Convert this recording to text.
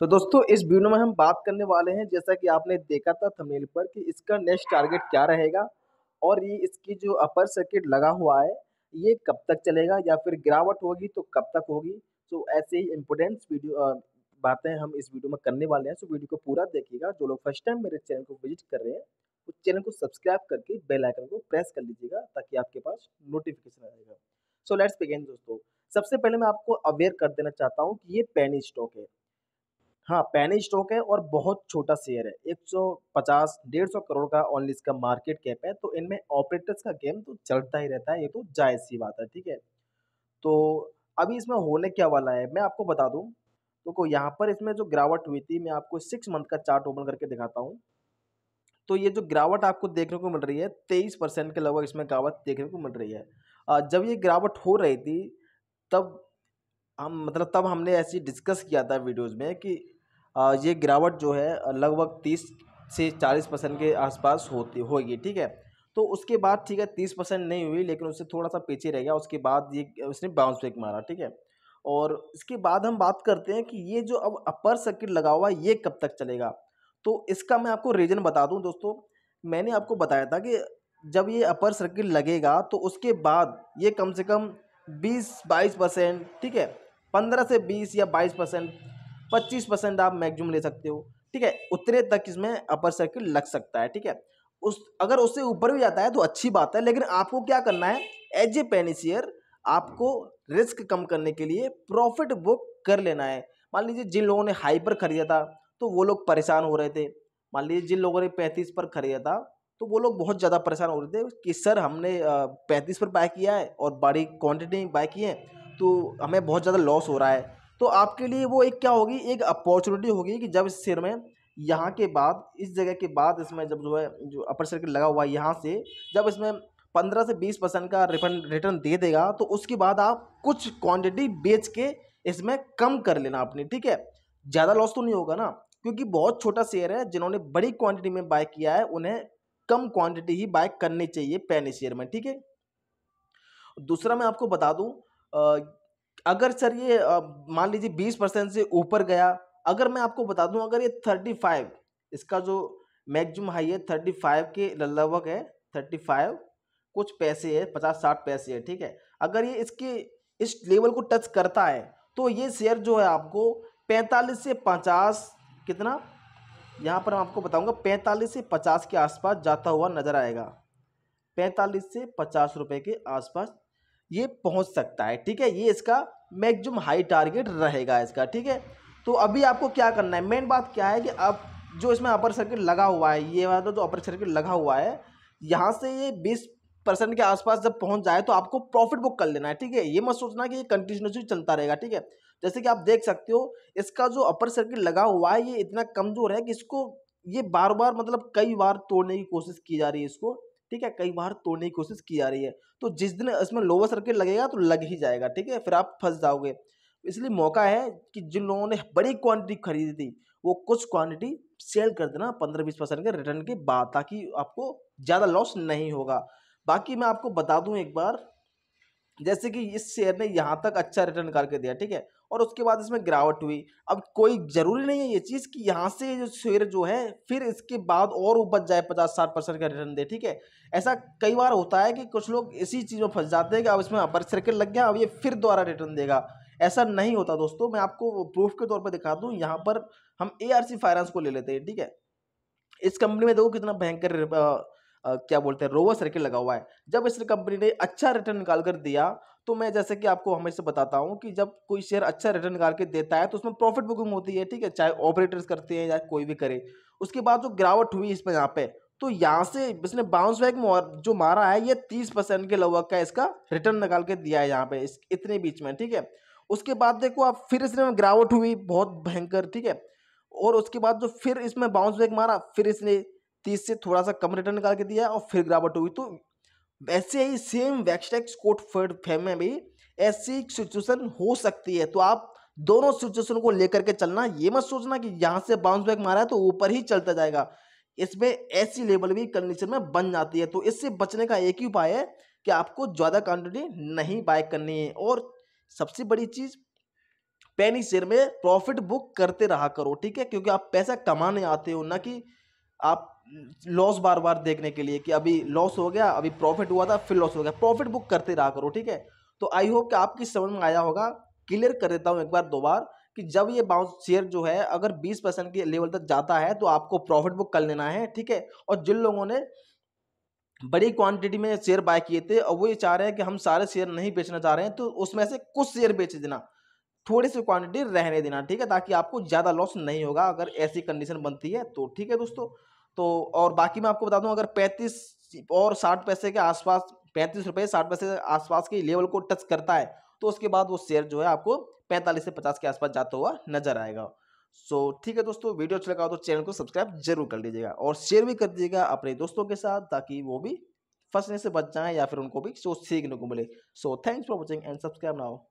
तो दोस्तों इस वीडियो में हम बात करने वाले हैं जैसा कि आपने देखा था थंबनेल पर कि इसका नेक्स्ट टारगेट क्या रहेगा और ये इसकी जो अपर सर्किट लगा हुआ है ये कब तक चलेगा या फिर गिरावट होगी तो कब तक होगी तो ऐसे ही इम्पोर्टेंट वीडियो बातें हम इस वीडियो में करने वाले हैं सो तो वीडियो को पूरा देखिएगा जो लोग फर्स्ट टाइम मेरे चैनल को विजिट कर रहे हैं उस तो चैनल को सब्सक्राइब करके बेल आइकन को प्रेस कर लीजिएगा ताकि आपके पास नोटिफिकेशन आएगा सो लेट्स बिगिन दोस्तों सबसे पहले मैं आपको अवेयर कर देना चाहता हूँ कि ये पेनी स्टॉक है हाँ पैनी स्टॉक है और बहुत छोटा शेयर है एक सौ पचास डेढ़ सौ करोड़ का ऑनली इसका मार्केट कैप है तो इनमें ऑपरेटर्स का गेम तो चलता ही रहता है ये तो जायज़ सी बात है ठीक है तो अभी इसमें होने क्या वाला है मैं आपको बता दूँ देखो तो यहाँ पर इसमें जो गिरावट हुई थी मैं आपको सिक्स मंथ का चार्ट ओपन करके दिखाता हूँ तो ये जो गिरावट आपको देखने को मिल रही है तेईस परसेंट के लगभग इसमें गिरावट देखने को मिल रही है जब ये गिरावट हो रही थी तब हम मतलब तब हमने ऐसी डिस्कस किया था वीडियोज़ में कि ये गिरावट जो है लगभग तीस से चालीस परसेंट के आसपास होती होगी ठीक है तो उसके बाद ठीक है तीस परसेंट नहीं हुई लेकिन उससे थोड़ा सा पीछे रह गया उसके बाद ये उसने बाउंस बैक मारा ठीक है और इसके बाद हम बात करते हैं कि ये जो अब अपर सर्किट लगा हुआ है ये कब तक चलेगा तो इसका मैं आपको रीज़न बता दूँ दोस्तों मैंने आपको बताया था कि जब ये अपर सर्किट लगेगा तो उसके बाद ये कम से कम बीस बाईस परसेंट ठीक है पंद्रह से बीस या बाईस परसेंट पच्चीस परसेंट आप मैक्सिमम ले सकते हो ठीक है उतने तक इसमें अपर सर्किट लग सकता है ठीक है उस अगर उससे ऊपर भी जाता है तो अच्छी बात है लेकिन आपको क्या करना है एज ए पेनिसियर आपको रिस्क कम करने के लिए प्रॉफिट बुक कर लेना है मान लीजिए जिन लोगों ने हाई पर खरीदा था तो वो लोग परेशान हो रहे थे मान लीजिए जिन लोगों ने पैंतीस पर खरीदा था तो वो लोग बहुत ज़्यादा परेशान हो रहे थे कि सर हमने पैंतीस पर बाय किया है और बड़ी क्वान्टिटी बाय की है तो हमें बहुत ज़्यादा लॉस हो रहा है तो आपके लिए वो एक क्या होगी एक अपॉर्चुनिटी होगी कि जब इस शेयर में यहाँ के बाद इस जगह के बाद इसमें जब जो है जो अपर सर्किट लगा हुआ है यहाँ से जब इसमें पंद्रह से बीस परसेंट का रिफंड रिटर्न दे देगा तो उसके बाद आप कुछ क्वांटिटी बेच के इसमें कम कर लेना अपनी ठीक है ज़्यादा लॉस तो नहीं होगा ना क्योंकि बहुत छोटा शेयर है जिन्होंने बड़ी क्वांटिटी में बाय किया है उन्हें कम क्वांटिटी ही बाय करनी चाहिए पहले शेयर में ठीक है दूसरा मैं आपको बता दूँ अगर सर ये मान लीजिए बीस परसेंट से ऊपर गया अगर मैं आपको बता दूं अगर ये थर्टी फाइव इसका जो मैक्सिमम हाई है थर्टी फाइव के लगभग है थर्टी फाइव कुछ पैसे है पचास साठ पैसे है ठीक है अगर ये इसके इस लेवल को टच करता है तो ये शेयर जो है आपको पैंतालीस से पचास कितना यहाँ पर मैं आपको बताऊँगा पैंतालीस से पचास के आसपास जाता हुआ नज़र आएगा पैंतालीस से पचास रुपये के आसपास ये पहुंच सकता है ठीक है ये इसका मैक्सिमम हाई टारगेट रहेगा इसका ठीक है तो अभी आपको क्या करना है मेन बात क्या है कि अब जो इसमें अपर सर्किट लगा हुआ है ये वाला जो अपर सर्किट लगा हुआ है यहाँ से ये बीस परसेंट के आसपास जब पहुंच जाए तो आपको प्रॉफिट बुक कर लेना है ठीक है ये मत सोचना कि ये कंटिन्यूसली चलता रहेगा ठीक है जैसे कि आप देख सकते हो इसका जो अपर सर्किट लगा हुआ है ये इतना कमज़ोर है कि इसको ये बार बार मतलब कई बार तोड़ने की कोशिश की जा रही है इसको ठीक है कई बार तोड़ने की कोशिश की जा रही है तो जिस दिन इसमें लोअर सर्किट लगेगा तो लग ही जाएगा ठीक है फिर आप फंस जाओगे इसलिए मौका है कि जिन लोगों ने बड़ी क्वांटिटी खरीदी थी वो कुछ क्वांटिटी सेल कर देना पंद्रह बीस परसेंट के रिटर्न के बाद ताकि आपको ज़्यादा लॉस नहीं होगा बाकी मैं आपको बता दूं एक बार जैसे कि इस शेयर ने यहाँ तक अच्छा रिटर्न करके दिया ठीक है और उसके बाद इसमें गिरावट हुई अब कोई ज़रूरी नहीं है ये चीज़ कि यहाँ से जो शेयर जो है फिर इसके बाद और ऊपर जाए पचास साठ परसेंट का रिटर्न दे ठीक है ऐसा कई बार होता है कि कुछ लोग इसी चीज़ में फंस जाते हैं कि अब इसमें अपर सर्किट लग गया अब ये फिर दोबारा रिटर्न देगा ऐसा नहीं होता दोस्तों मैं आपको प्रूफ के तौर पर दिखा दूँ यहाँ पर हम ए फाइनेंस को ले लेते हैं ठीक है इस कंपनी में देखो कितना भयंकर क्या बोलते हैं रोवर सर्किट लगा हुआ है जब इस कंपनी ने अच्छा रिटर्न निकाल कर दिया तो मैं जैसे कि आपको हमेशा बताता हूँ कि जब कोई शेयर अच्छा रिटर्न करके देता है तो उसमें प्रॉफिट बुकिंग होती है ठीक है चाहे ऑपरेटर्स करते हैं या कोई भी करे उसके बाद जो गिरावट हुई इसमें यहाँ पे तो यहाँ से इसने बाउंस बैक जो मारा है ये तीस परसेंट के लगभग का इसका रिटर्न निकाल के दिया है यहाँ पे इस इतने बीच में ठीक है उसके बाद देखो आप फिर इसने गिरावट हुई बहुत भयंकर ठीक है और उसके बाद जो फिर इसमें बाउंस बैक मारा फिर इसने तीस से थोड़ा सा कम रिटर्न निकाल के दिया और फिर गिरावट हुई तो वैसे ही सेम वैक्सटेक स्कोटफर्ड फेम में भी ऐसी सिचुएशन हो सकती है तो आप दोनों सिचुएशन को लेकर के चलना ये मत सोचना कि यहाँ से बाउंस बैक मारा है तो ऊपर ही चलता जाएगा इसमें ऐसी लेवल भी कंडीशन में बन जाती है तो इससे बचने का एक ही उपाय है कि आपको ज़्यादा क्वान्टिटी नहीं बाय करनी है और सबसे बड़ी चीज़ पैनी शेयर में प्रॉफिट बुक करते रहा करो ठीक है क्योंकि आप पैसा कमाने आते हो ना कि आप लॉस बार बार देखने के लिए कि अभी लॉस हो गया अभी प्रॉफिट हुआ था फिर लॉस हो गया प्रॉफिट बुक करते रहा करो ठीक है तो आई होप कि आपकी समझ में आया होगा क्लियर कर देता हूँ एक बार दो बार कि जब ये बाउंस शेयर जो है अगर 20 परसेंट के लेवल तक जाता है तो आपको प्रॉफिट बुक कर लेना है ठीक है और जिन लोगों ने बड़ी क्वांटिटी में शेयर बाय किए थे और वो ये चाह रहे हैं कि हम सारे शेयर नहीं बेचना चाह रहे हैं तो उसमें से कुछ शेयर बेच देना थोड़ी सी क्वांटिटी रहने देना ठीक है ताकि आपको ज़्यादा लॉस नहीं होगा अगर ऐसी कंडीशन बनती है तो ठीक है दोस्तों तो और बाकी मैं आपको बता दूं अगर पैंतीस और साठ पैसे के आसपास पैंतीस रुपये साठ पैसे के आसपास के लेवल को टच करता है तो उसके बाद वो शेयर जो है आपको पैंतालीस से पचास के आसपास जाता हुआ नजर आएगा सो so, ठीक है दोस्तों वीडियो अच्छा लगा तो चैनल को सब्सक्राइब जरूर कर लीजिएगा और शेयर भी कर दीजिएगा अपने दोस्तों के साथ ताकि वो भी फंसने से बच जाएं या फिर उनको भी सोच सीखने को मिले so thanks for watching and subscribe now